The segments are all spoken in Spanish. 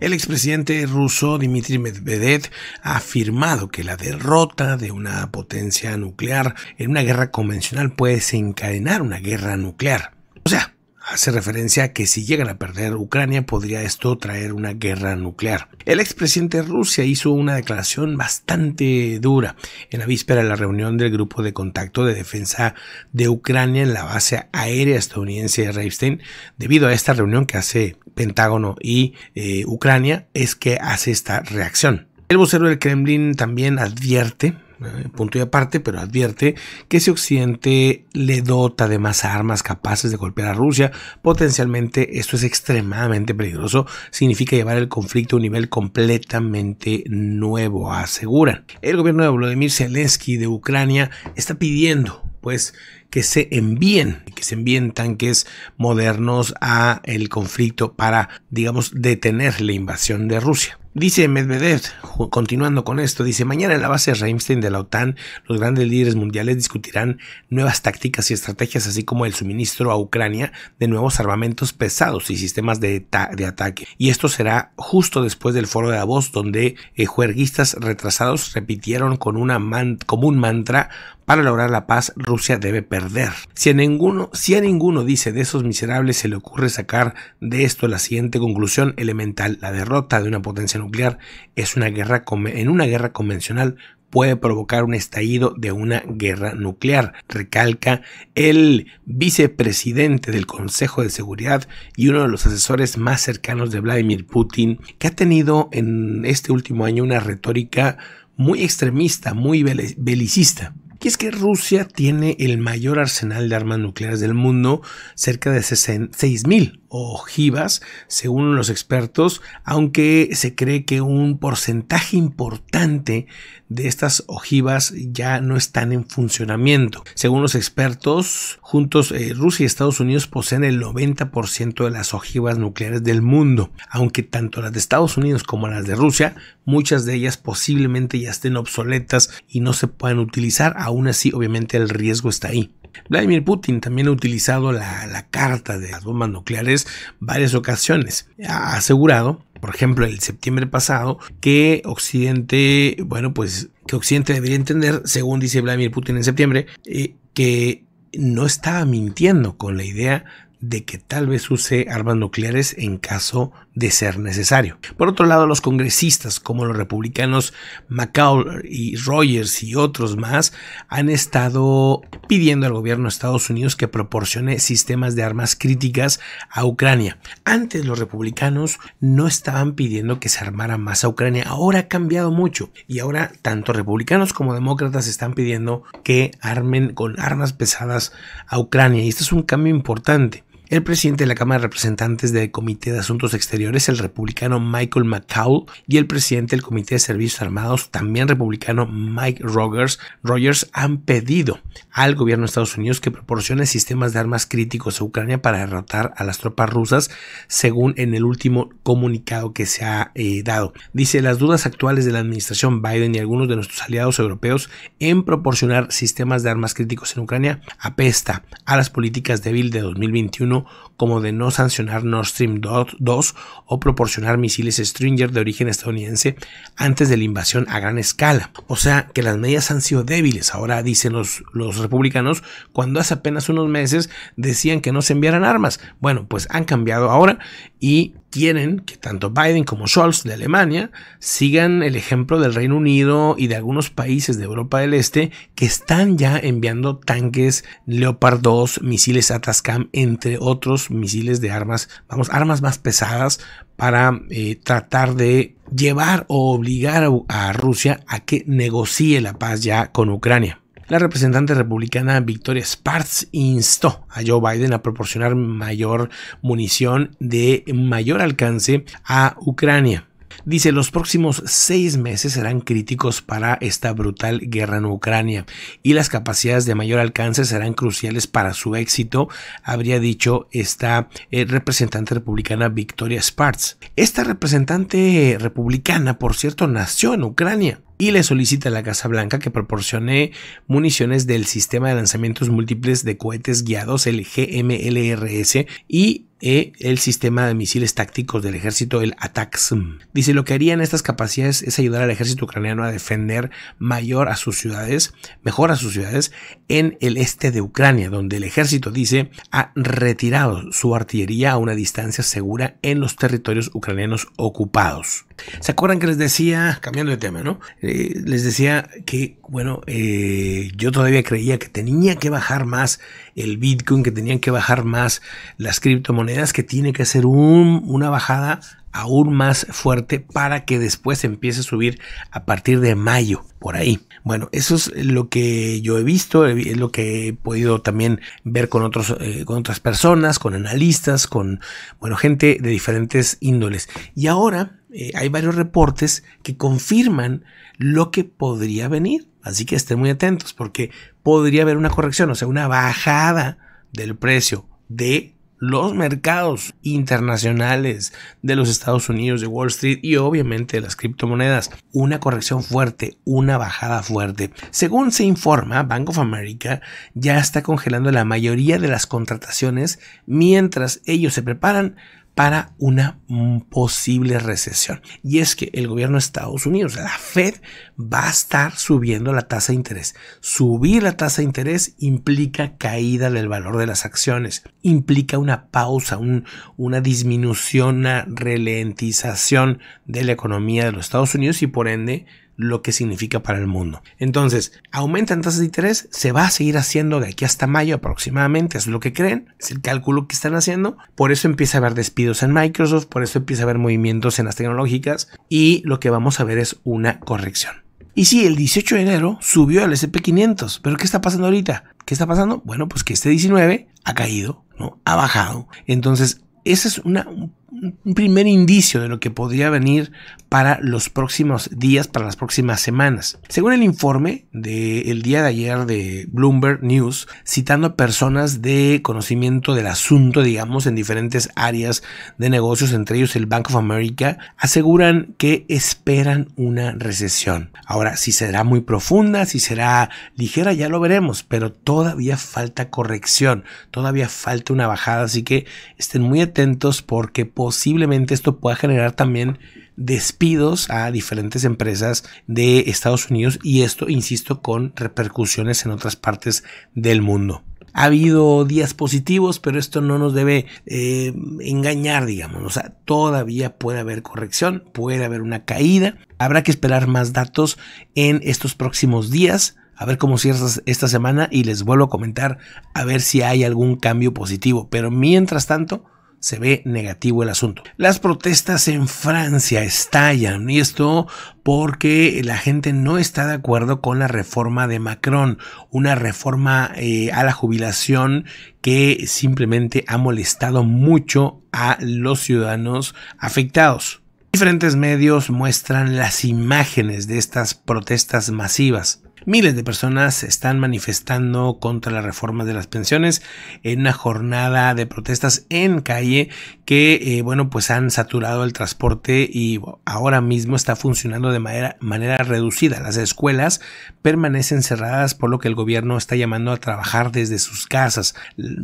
El expresidente ruso Dmitry Medvedev ha afirmado que la derrota de una potencia nuclear en una guerra convencional puede desencadenar una guerra nuclear. O sea, hace referencia a que si llegan a perder Ucrania podría esto traer una guerra nuclear. El expresidente de Rusia hizo una declaración bastante dura en la víspera de la reunión del grupo de contacto de defensa de Ucrania en la base aérea estadounidense de Reifstein. Debido a esta reunión que hace Pentágono y eh, Ucrania es que hace esta reacción. El vocero del Kremlin también advierte eh, punto y aparte, pero advierte que si Occidente le dota de más armas capaces de golpear a Rusia, potencialmente esto es extremadamente peligroso, significa llevar el conflicto a un nivel completamente nuevo, aseguran. El gobierno de Vladimir Zelensky de Ucrania está pidiendo pues que se envíen, que se envíen tanques modernos a el conflicto para, digamos, detener la invasión de Rusia. Dice Medvedev, continuando con esto, dice, mañana en la base de Reimstein de la OTAN, los grandes líderes mundiales discutirán nuevas tácticas y estrategias, así como el suministro a Ucrania de nuevos armamentos pesados y sistemas de, ataque. Y esto será justo después del foro de voz, donde eh, juerguistas retrasados repitieron con, una man como un mantra para lograr la paz, Rusia debe perder. Si a ninguno, si ninguno dice de esos miserables se le ocurre sacar de esto la siguiente conclusión elemental, la derrota de una potencia nuclear es una guerra en una guerra convencional puede provocar un estallido de una guerra nuclear, recalca el vicepresidente del Consejo de Seguridad y uno de los asesores más cercanos de Vladimir Putin, que ha tenido en este último año una retórica muy extremista, muy belicista. Y es que Rusia tiene el mayor arsenal de armas nucleares del mundo, cerca de 6.000 ojivas, según los expertos, aunque se cree que un porcentaje importante de estas ojivas ya no están en funcionamiento. Según los expertos, juntos eh, Rusia y Estados Unidos poseen el 90% de las ojivas nucleares del mundo, aunque tanto las de Estados Unidos como las de Rusia, muchas de ellas posiblemente ya estén obsoletas y no se puedan utilizar, aún así obviamente el riesgo está ahí. Vladimir Putin también ha utilizado la, carta de las bombas nucleares varias ocasiones. Ha asegurado por ejemplo, el septiembre pasado, que Occidente, bueno, pues que Occidente debería entender, según dice Vladimir Putin en septiembre, eh, que no estaba mintiendo con la idea de que tal vez use armas nucleares en caso de ser necesario. Por otro lado, los congresistas como los republicanos McCall y Rogers y otros más han estado pidiendo al gobierno de Estados Unidos que proporcione sistemas de armas críticas a Ucrania. Antes los republicanos no estaban pidiendo que se armara más a Ucrania. Ahora ha cambiado mucho y ahora tanto republicanos como demócratas están pidiendo que armen con armas pesadas a Ucrania y este es un cambio importante. El presidente de la Cámara de Representantes del Comité de Asuntos Exteriores, el republicano Michael McCaul y el presidente del Comité de Servicios Armados, también republicano Mike Rogers, Rogers han pedido al gobierno de Estados Unidos que proporcione sistemas de armas críticos a Ucrania para derrotar a las tropas rusas, según en el último comunicado que se ha eh, dado. Dice, las dudas actuales de la administración Biden y algunos de nuestros aliados europeos en proporcionar sistemas de armas críticos en Ucrania apesta a las políticas débil de 2021 como de no sancionar Nord Stream 2 o proporcionar misiles Stringer de origen estadounidense antes de la invasión a gran escala. O sea que las medidas han sido débiles, ahora dicen los, los republicanos, cuando hace apenas unos meses decían que no se enviaran armas. Bueno, pues han cambiado ahora y quieren que tanto Biden como Scholz de Alemania sigan el ejemplo del Reino Unido y de algunos países de Europa del Este que están ya enviando tanques Leopard 2, misiles Atascam, entre otros misiles de armas, vamos, armas más pesadas para eh, tratar de llevar o obligar a Rusia a que negocie la paz ya con Ucrania. La representante republicana Victoria Sparks instó a Joe Biden a proporcionar mayor munición de mayor alcance a Ucrania. Dice, los próximos seis meses serán críticos para esta brutal guerra en Ucrania y las capacidades de mayor alcance serán cruciales para su éxito, habría dicho esta eh, representante republicana Victoria Sparks. Esta representante republicana, por cierto, nació en Ucrania y le solicita a la Casa Blanca que proporcione municiones del sistema de lanzamientos múltiples de cohetes guiados, el GMLRS, y e, el sistema de misiles tácticos del ejército, el ATACSM. Dice, lo que harían estas capacidades es ayudar al ejército ucraniano a defender mayor a sus ciudades, mejor a sus ciudades, en el este de Ucrania, donde el ejército, dice, ha retirado su artillería a una distancia segura en los territorios ucranianos ocupados. ¿Se acuerdan que les decía, cambiando de tema, ¿no? Eh, les decía que, bueno, eh, yo todavía creía que tenía que bajar más el Bitcoin, que tenían que bajar más las criptomonedas, que tiene que hacer un, una bajada aún más fuerte para que después empiece a subir a partir de mayo, por ahí. Bueno, eso es lo que yo he visto, es lo que he podido también ver con, otros, eh, con otras personas, con analistas, con, bueno, gente de diferentes índoles. Y ahora eh, hay varios reportes que confirman lo que podría venir, así que estén muy atentos porque podría haber una corrección, o sea, una bajada del precio de los mercados internacionales de los Estados Unidos, de Wall Street y obviamente las criptomonedas. Una corrección fuerte, una bajada fuerte. Según se informa, Bank of America ya está congelando la mayoría de las contrataciones mientras ellos se preparan para una posible recesión. Y es que el gobierno de Estados Unidos, la Fed, va a estar subiendo la tasa de interés. Subir la tasa de interés implica caída del valor de las acciones, implica una pausa, una disminución, una ralentización de la economía de los Estados Unidos y por ende lo que significa para el mundo. Entonces, aumentan tasas de interés, se va a seguir haciendo de aquí hasta mayo aproximadamente, es lo que creen, es el cálculo que están haciendo, por eso empieza a haber despidos en Microsoft, por eso empieza a haber movimientos en las tecnológicas y lo que vamos a ver es una corrección. Y sí, el 18 de enero subió al SP500, pero ¿qué está pasando ahorita? ¿Qué está pasando? Bueno, pues que este 19 ha caído, ¿no? Ha bajado. Entonces, esa es una un primer indicio de lo que podría venir para los próximos días, para las próximas semanas. Según el informe del día de ayer de Bloomberg News, citando personas de conocimiento del asunto, digamos, en diferentes áreas de negocios, entre ellos el Bank of America, aseguran que esperan una recesión. Ahora, si será muy profunda, si será ligera, ya lo veremos, pero todavía falta corrección, todavía falta una bajada, así que estén muy atentos porque posiblemente esto pueda generar también despidos a diferentes empresas de Estados Unidos y esto, insisto, con repercusiones en otras partes del mundo. Ha habido días positivos, pero esto no nos debe eh, engañar, digamos. O sea, todavía puede haber corrección, puede haber una caída. Habrá que esperar más datos en estos próximos días a ver cómo cierras esta semana y les vuelvo a comentar a ver si hay algún cambio positivo. Pero mientras tanto, se ve negativo el asunto. Las protestas en Francia estallan y esto porque la gente no está de acuerdo con la reforma de Macron, una reforma eh, a la jubilación que simplemente ha molestado mucho a los ciudadanos afectados. Diferentes medios muestran las imágenes de estas protestas masivas. Miles de personas se están manifestando contra la reforma de las pensiones en una jornada de protestas en calle que, eh, bueno, pues han saturado el transporte y ahora mismo está funcionando de manera, manera reducida. Las escuelas permanecen cerradas, por lo que el gobierno está llamando a trabajar desde sus casas,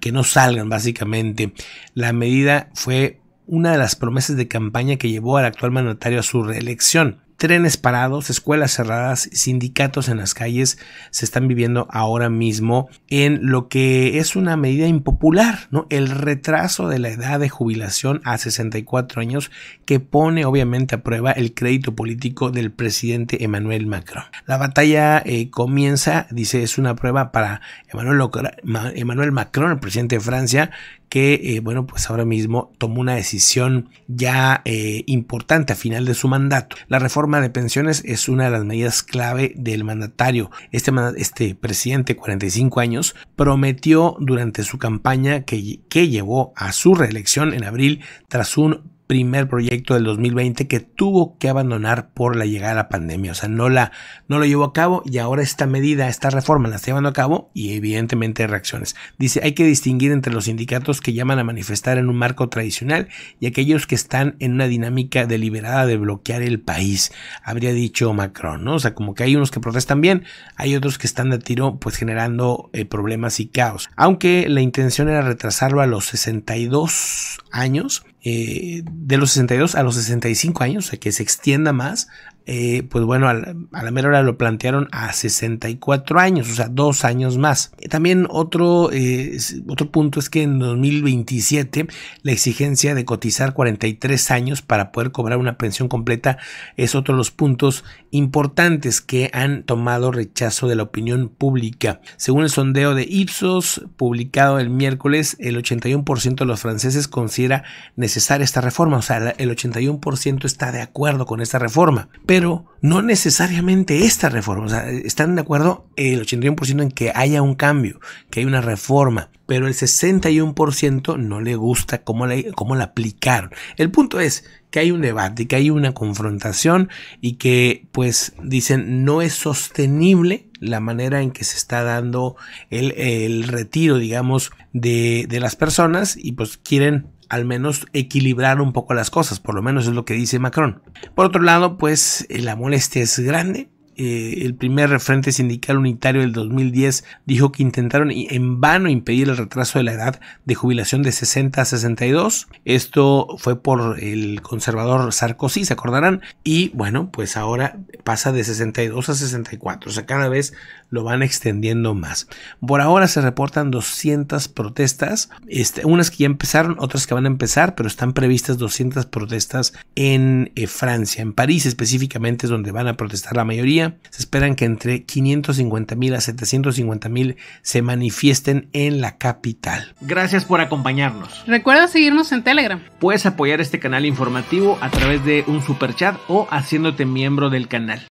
que no salgan básicamente. La medida fue una de las promesas de campaña que llevó al actual mandatario a su reelección trenes parados, escuelas cerradas, sindicatos en las calles se están viviendo ahora mismo en lo que es una medida impopular, ¿no? El retraso de la edad de jubilación a 64 años que pone obviamente a prueba el crédito político del presidente Emmanuel Macron. La batalla eh, comienza, dice, es una prueba para Emmanuel Macron, el presidente de Francia, que, eh, bueno, pues ahora mismo tomó una decisión ya eh, importante a final de su mandato. La reforma de pensiones es una de las medidas clave del mandatario. Este, este presidente, 45 años, prometió durante su campaña que, que llevó a su reelección en abril tras un primer proyecto del 2020 que tuvo que abandonar por la llegada de la pandemia. O sea, no, la, no lo llevó a cabo y ahora esta medida, esta reforma la está llevando a cabo y evidentemente hay reacciones. Dice, hay que distinguir entre los sindicatos que llaman a manifestar en un marco tradicional y aquellos que están en una dinámica deliberada de bloquear el país, habría dicho Macron, ¿no? O sea, como que hay unos que protestan bien, hay otros que están de tiro pues generando eh, problemas y caos. Aunque la intención era retrasarlo a los 62 años, eh, de los 62 a los 65 años, o sea, que se extienda más eh, pues bueno, a la, mera hora lo plantearon a 64 años, o sea, dos años más. Eh, también otro, eh, otro punto es que en 2027 la exigencia de cotizar 43 años para poder cobrar una pensión completa es otro de los puntos importantes que han tomado rechazo de la opinión pública. Según el sondeo de Ipsos, publicado el miércoles, el 81% de los franceses considera necesaria esta reforma, o sea, el 81% está de acuerdo con esta reforma pero no necesariamente esta reforma. O sea, están de acuerdo el 81% en que haya un cambio, que hay una reforma, pero el 61% no le gusta cómo la, la aplicaron. El punto es que hay un debate, que hay una confrontación y que pues dicen no es sostenible la manera en que se está dando el, retiro, digamos, de, de las personas y pues quieren al menos equilibrar un poco las cosas, por lo menos es lo que dice Macron. Por otro lado, pues eh, la molestia es grande, eh, el primer referente sindical unitario del 2010 dijo que intentaron en vano impedir el retraso de la edad de jubilación de 60 a 62. Esto fue por el conservador Sarkozy, se acordarán. Y bueno, pues ahora pasa de 62 a 64. O sea, cada vez lo van extendiendo más. Por ahora se reportan 200 protestas, este, unas que ya empezaron, otras que van a empezar, pero están previstas 200 protestas en eh, Francia, en París específicamente es donde van a protestar la mayoría se esperan que entre 550 mil a 750 mil se manifiesten en la capital. Gracias por acompañarnos. Recuerda seguirnos en Telegram. Puedes apoyar este canal informativo a través de un super chat o haciéndote miembro del canal.